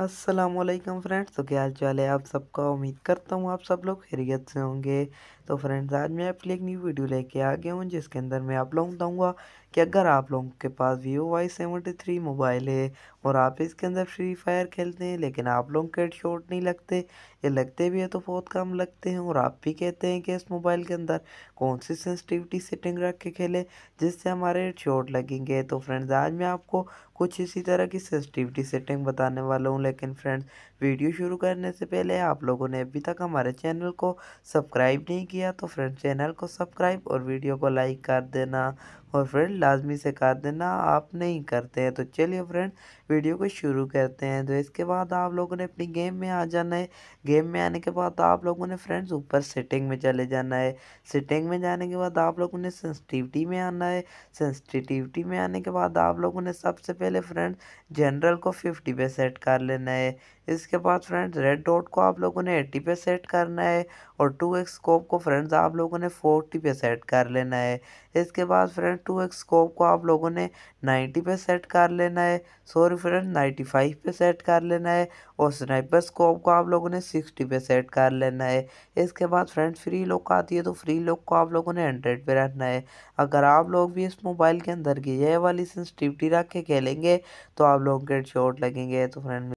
Aslam friends तो क्या हाल चाल है आप सबका उम्मीद करता हूँ आप सब लोग खैरियत से होंगे तो फ्रेंड्स आज मैं आपके लिए एक न्यू वीडियो लेके आ गया हूँ जिसके अंदर मैं आप लोगों को बताऊँगा कि अगर आप लोगों के पास Vivo Y seventy three mobile है और आप इसके अंदर फ्री फायर खेलते हैं लेकिन आप लोग के शॉट नहीं लगते ये लगते भी है तो बहुत कम लगते हैं और आप भी कहते हैं कि इस मोबाइल के अंदर कौन सी सेंसिटिविटी सेटिंग रख के खेलें जिससे हमारे शॉट लगेंगे तो फ्रेंड्स आज मैं आपको कुछ इसी तरह की सेंसिटिविटी सेटिंग बताने वाला हूँ लेकिन फ्रेंड्स वीडियो शुरू करने से पहले आप लोगों ने अभी तक हमारे चैनल को सब्सक्राइब नहीं किया तो फ्रेंड्स चैनल को सब्सक्राइब और वीडियो को लाइक कर देना और फ्रेंड लाजमी से कर देना आप नहीं करते हैं तो चलिए फ्रेंड वीडियो को शुरू करते हैं तो इसके बाद आप लोगों ने अपनी गेम में आ जाना है गेम में आने के बाद आप लोगों ने फ्रेंड्स ऊपर सेटिंग में चले जाना है सेटिंग में जाने के बाद आप लोगों ने सेंसिटिविटी में आना है सेंसिटिविटी में आने के बाद आप लोगों ने सबसे पहले फ्रेंड जनरल को फिफ्टी पे सेट कर लेना है इसके बाद फ्रेंड्स रेड डॉट को आप लोगों ने एट्टी पे सेट करना है और टू एक्स स्कोप को फ्रेंड्स आप लोगों ने फोर्टी पे सेट कर लेना है इसके बाद फ्रेंड टू एक्स स्कोप को आप लोगों ने नाइन्टी पे सेट कर लेना है सॉरी फ्रेंड नाइन्टी फाइव पे सेट कर लेना है और स्नाइपर स्कोप को आप लोगों ने सिक्सटी पे सेट कर लेना है इसके बाद फ्रेंड फ्री लुक आती है तो फ्री लुक को आप लोगों ने हंड्रेड पे रखना है अगर आप लोग भी इस मोबाइल के अंदर की यह वाली सेंसिटिविटी रख के खेलेंगे तो आप लोगों के शॉट लगेंगे तो फ्रेंड